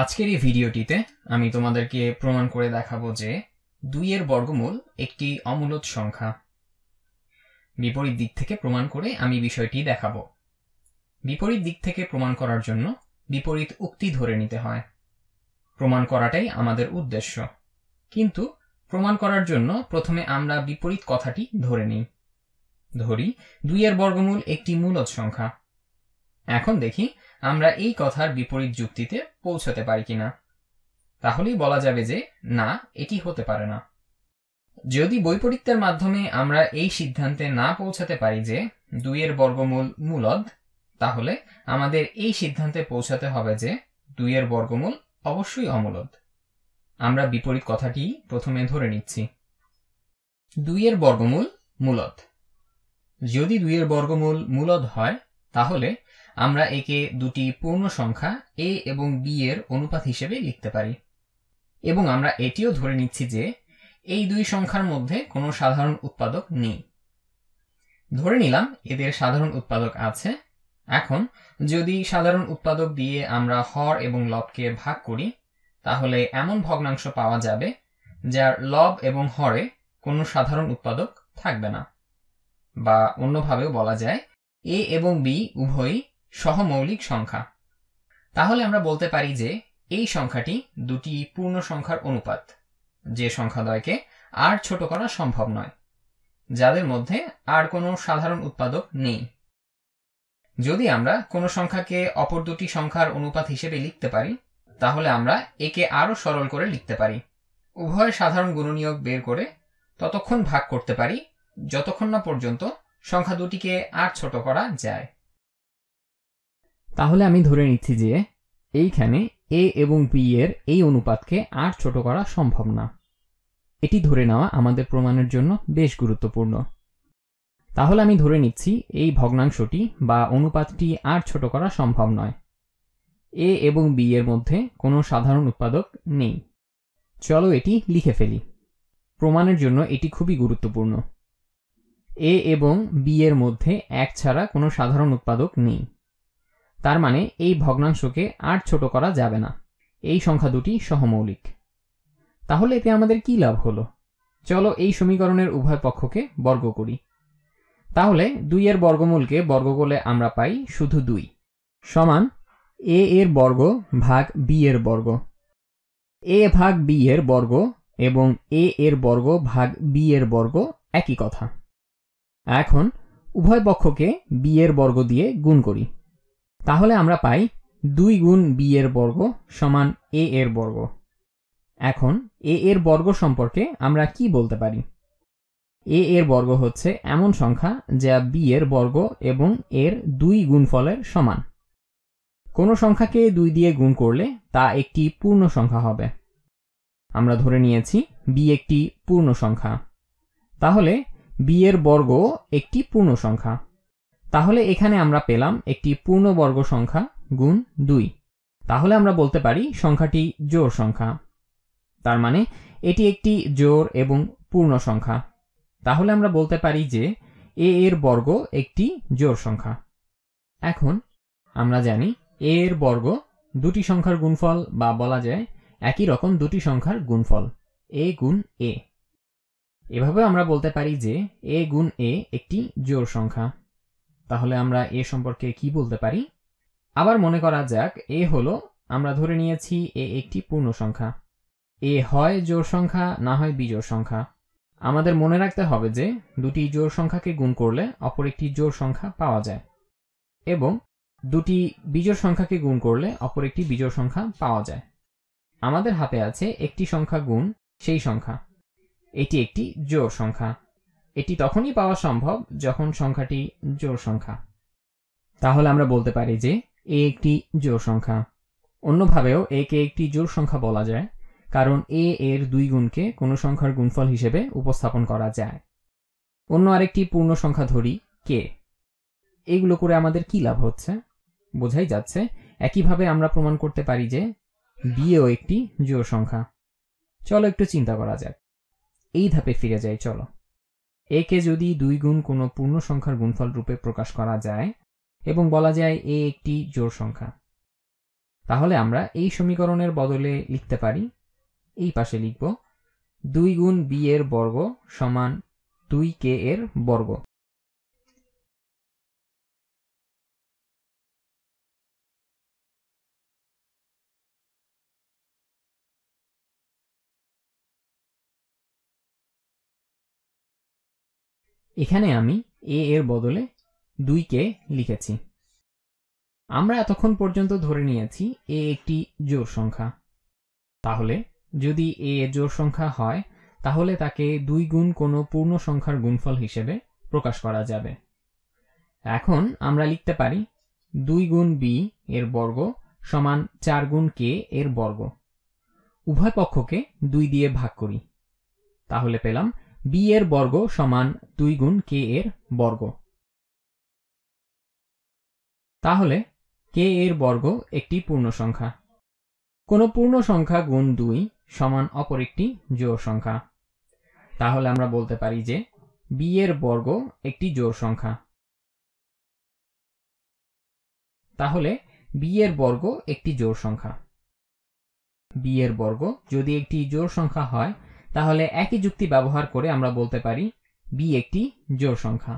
আজকের এই ভিডিওটিতে আমি তোমাদেরকে প্রমাণ করে দেখাবো যে দুইয়ের বর্গমূল একটি অমূলত সংখ্যা বিপরীত দিক থেকে প্রমাণ করে আমি বিষয়টি দেখাবো বিপরীত দিক থেকে প্রমাণ করার জন্য বিপরীত উক্তি ধরে নিতে হয় প্রমাণ করাটাই আমাদের উদ্দেশ্য কিন্তু প্রমাণ করার জন্য প্রথমে আমরা বিপরীত কথাটি ধরে নিই ধরি দুইয়ের বর্গমূল একটি মূলত সংখ্যা এখন দেখি আমরা এই কথার বিপরীত যুক্তিতে পৌঁছতে পারি কিনা তাহলেই বলা যাবে যে না এটি হতে পারে না যদি বৈপরীত্যের মাধ্যমে আমরা এই সিদ্ধান্তে না পৌঁছাতে পারি যে দুইয়ের বর্গমূল মূলদ তাহলে আমাদের এই সিদ্ধান্তে পৌঁছাতে হবে যে দুইয়ের বর্গমূল অবশ্যই অমূলদ আমরা বিপরীত কথাটি প্রথমে ধরে নিচ্ছি দুইয়ের বর্গমূল মূলত যদি দুইয়ের বর্গমূল মূলদ হয় তাহলে আমরা একে দুটি পূর্ণ সংখ্যা এ এবং বি এর অনুপাত হিসেবে লিখতে পারি এবং আমরা এটিও ধরে নিচ্ছি যে এই দুই সংখ্যার মধ্যে কোনো সাধারণ উৎপাদক নেই ধরে নিলাম এদের সাধারণ উৎপাদক আছে এখন যদি সাধারণ উৎপাদক দিয়ে আমরা হর এবং লবকে ভাগ করি তাহলে এমন ভগ্নাংশ পাওয়া যাবে যার লব এবং হরে কোনো সাধারণ উৎপাদক থাকবে না বা অন্যভাবেও বলা যায় এ এবং বি উভয়ই সহমৌলিক সংখ্যা তাহলে আমরা বলতে পারি যে এই সংখ্যাটি দুটি পূর্ণ সংখ্যার অনুপাত যে দয়কে আর ছোট করা সম্ভব নয় যাদের মধ্যে আর কোনো সাধারণ উৎপাদক নেই যদি আমরা কোনো সংখ্যাকে অপর দুটি সংখ্যার অনুপাত হিসেবে লিখতে পারি তাহলে আমরা একে আরও সরল করে লিখতে পারি উভয় সাধারণ গুণনীয়ক বের করে ততক্ষণ ভাগ করতে পারি যতক্ষণ না পর্যন্ত সংখ্যা দুটিকে আর ছোট করা যায় তাহলে আমি ধরে নিচ্ছি যে এইখানে এ এবং বি এর এই অনুপাতকে আর ছোট করা সম্ভব না এটি ধরে নেওয়া আমাদের প্রমাণের জন্য বেশ গুরুত্বপূর্ণ তাহলে আমি ধরে নিচ্ছি এই ভগ্নাংশটি বা অনুপাতটি আর ছোট করা সম্ভব নয় এ এবং বি এর মধ্যে কোনো সাধারণ উৎপাদক নেই চলো এটি লিখে ফেলি প্রমাণের জন্য এটি খুবই গুরুত্বপূর্ণ এ এবং বি এর মধ্যে এক ছাড়া কোনো সাধারণ উৎপাদক নেই তার মানে এই ভগ্নাংশকে আর ছোট করা যাবে না এই সংখ্যা দুটি সহমৌলিক তাহলে এতে আমাদের কি লাভ হলো চলো এই সমীকরণের উভয় পক্ষকে বর্গ করি তাহলে দুই এর বর্গমূলকে বর্গ করলে আমরা পাই শুধু দুই সমান এ এর বর্গ ভাগ বি এর বর্গ এ ভাগ বি এর বর্গ এবং এ এর বর্গ ভাগ বি এর বর্গ একই কথা এখন উভয় পক্ষকে বি এর বর্গ দিয়ে গুণ করি তাহলে আমরা পাই দুই গুণ বি এর বর্গ সমান এ এর বর্গ এখন এ এর বর্গ সম্পর্কে আমরা কি বলতে পারি এ এর বর্গ হচ্ছে এমন সংখ্যা যা বি এর বর্গ এবং এর দুই গুণ ফলের সমান কোনো সংখ্যাকে দুই দিয়ে গুণ করলে তা একটি পূর্ণ সংখ্যা হবে আমরা ধরে নিয়েছি বি একটি পূর্ণ সংখ্যা তাহলে বি এর বর্গ একটি পূর্ণ সংখ্যা তাহলে এখানে আমরা পেলাম একটি পূর্ণবর্গ সংখ্যা গুণ দুই তাহলে আমরা বলতে পারি সংখ্যাটি জোর সংখ্যা তার মানে এটি একটি জোর এবং পূর্ণ সংখ্যা তাহলে আমরা বলতে পারি যে এ এর বর্গ একটি জোর সংখ্যা এখন আমরা জানি এ এর বর্গ দুটি সংখ্যার গুণফল বা বলা যায় একই রকম দুটি সংখ্যার গুণফল এ গুণ এ এভাবে আমরা বলতে পারি যে এ গুণ এ একটি জোর সংখ্যা তাহলে আমরা এ সম্পর্কে কি বলতে পারি আবার মনে করা যাক এ হলো আমরা ধরে নিয়েছি এ একটি পূর্ণ সংখ্যা এ হয় জোর সংখ্যা না হয় বিজোর সংখ্যা আমাদের মনে রাখতে হবে যে দুটি জোর সংখ্যাকে গুণ করলে অপর একটি জোর সংখ্যা পাওয়া যায় এবং দুটি বিজোর সংখ্যাকে গুণ করলে অপর একটি বিজোর সংখ্যা পাওয়া যায় আমাদের হাতে আছে একটি সংখ্যা গুণ সেই সংখ্যা এটি একটি জোর সংখ্যা এটি তখনই পাওয়া সম্ভব যখন সংখ্যাটি জোড় সংখ্যা তাহলে আমরা বলতে পারি যে এ একটি জোড় সংখ্যা অন্যভাবেও এ কে একটি জোড় সংখ্যা বলা যায় কারণ এ এর দুই গুণকে কোনো সংখ্যার গুণফল হিসেবে উপস্থাপন করা যায় অন্য আরেকটি পূর্ণ সংখ্যা ধরি কে এগুলো করে আমাদের কি লাভ হচ্ছে বোঝাই যাচ্ছে একইভাবে আমরা প্রমাণ করতে পারি যে বিয়েও একটি জোড় সংখ্যা চলো একটু চিন্তা করা যাক এই ধাপে ফিরে যাই চলো একে যদি দুই গুণ কোনো পূর্ণ সংখ্যার গুণফল রূপে প্রকাশ করা যায় এবং বলা যায় এ একটি জোড় সংখ্যা তাহলে আমরা এই সমীকরণের বদলে লিখতে পারি এই পাশে লিখব দুই গুণ বি এর বর্গ সমান দুই কে এর বর্গ এখানে আমি এ এর বদলে দুইকে লিখেছি আমরা এতক্ষণ পর্যন্ত ধরে নিয়েছি এ একটি জোর সংখ্যা তাহলে যদি এ জোর সংখ্যা হয় তাহলে তাকে দুই গুণ কোনো পূর্ণ সংখ্যার গুণফল হিসেবে প্রকাশ করা যাবে এখন আমরা লিখতে পারি দুই গুণ বি এর বর্গ সমান চার গুণ কে এর বর্গ উভয় পক্ষকে দুই দিয়ে ভাগ করি তাহলে পেলাম বি এর বর্গ সমান 2 গুণ কে এর বর্গ তাহলে কে এর বর্গ একটি পূর্ণ সংখ্যা কোনো পূর্ণ সংখ্যা গুণ দুই সমান অপর একটি জোর সংখ্যা তাহলে আমরা বলতে পারি যে বি এর বর্গ একটি জোর সংখ্যা তাহলে বি এর বর্গ একটি জোর সংখ্যা বি এর বর্গ যদি একটি জোড় সংখ্যা হয় তাহলে একই যুক্তি ব্যবহার করে আমরা বলতে পারি বি একটি জোড় সংখ্যা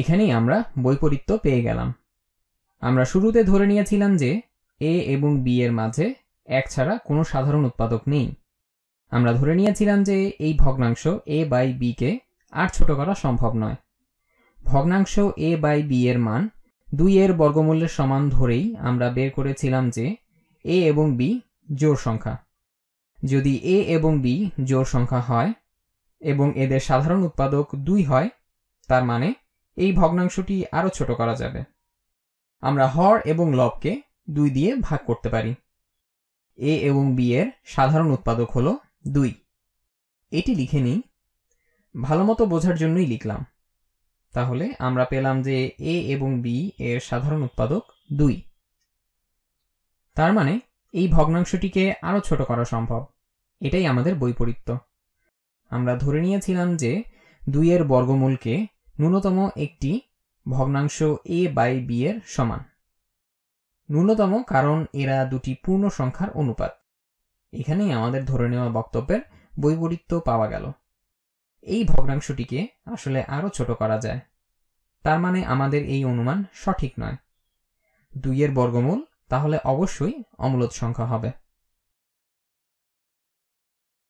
এখানেই আমরা বৈপরীত্য পেয়ে গেলাম আমরা শুরুতে ধরে নিয়েছিলাম যে এ এবং বি এর মাঝে এক ছাড়া কোনো সাধারণ উৎপাদক নেই আমরা ধরে নিয়েছিলাম যে এই ভগ্নাংশ এ বাই বিকে আর ছোট করা সম্ভব নয় ভগ্নাংশ এ বাই বি এর মান দুই এর বর্গমূল্যের সমান ধরেই আমরা বের করেছিলাম যে এ এবং বি জোড় সংখ্যা যদি এ এবং বি জোড় সংখ্যা হয় এবং এদের সাধারণ উৎপাদক দুই হয় তার মানে এই ভগ্নাংশটি আরও ছোট করা যাবে আমরা হর এবং লবকে দুই দিয়ে ভাগ করতে পারি এ এবং বি এর সাধারণ উৎপাদক হল দুই এটি লিখে নিই ভালোমতো বোঝার জন্যই লিখলাম তাহলে আমরা পেলাম যে এ এবং বি এর সাধারণ উৎপাদক দুই তার মানে এই ভগ্নাংশটিকে আরও ছোট করা সম্ভব এটাই আমাদের বৈপরীত্য আমরা ধরে নিয়েছিলাম যে দুইয়ের বর্গমূলকে ন্যূনতম একটি ভগ্নাংশ এ বাই বি এর সমান ন্যূনতম কারণ এরা দুটি পূর্ণ সংখ্যার অনুপাত এখানেই আমাদের ধরে নেওয়া বক্তব্যের বৈপরীত্য পাওয়া গেল এই ভগ্নাংশটিকে আসলে আরও ছোট করা যায় তার মানে আমাদের এই অনুমান সঠিক নয় দুইয়ের বর্গমূল তাহলে অবশ্যই অমূলত সংখ্যা হবে